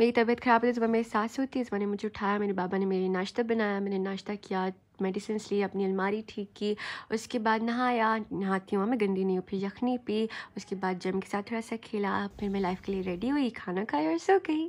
मेरी तबीयत ख़राब थी सुबह तो मेरी सास होती है इस तो ने मुझे उठाया मेरे बाबा ने मेरे नाश्ता बनाया मैंने नाश्ता किया मेडिसिन ली अपनी अलमारी ठीक की उसके बाद नहाया नहाती हुआ मैं गंदी नहीं हूँ फिर यखनी पी उसके बाद जम के साथ थोड़ा सा खेला फिर मैं लाइफ के लिए रेडी हुई खाना खाया और सो गई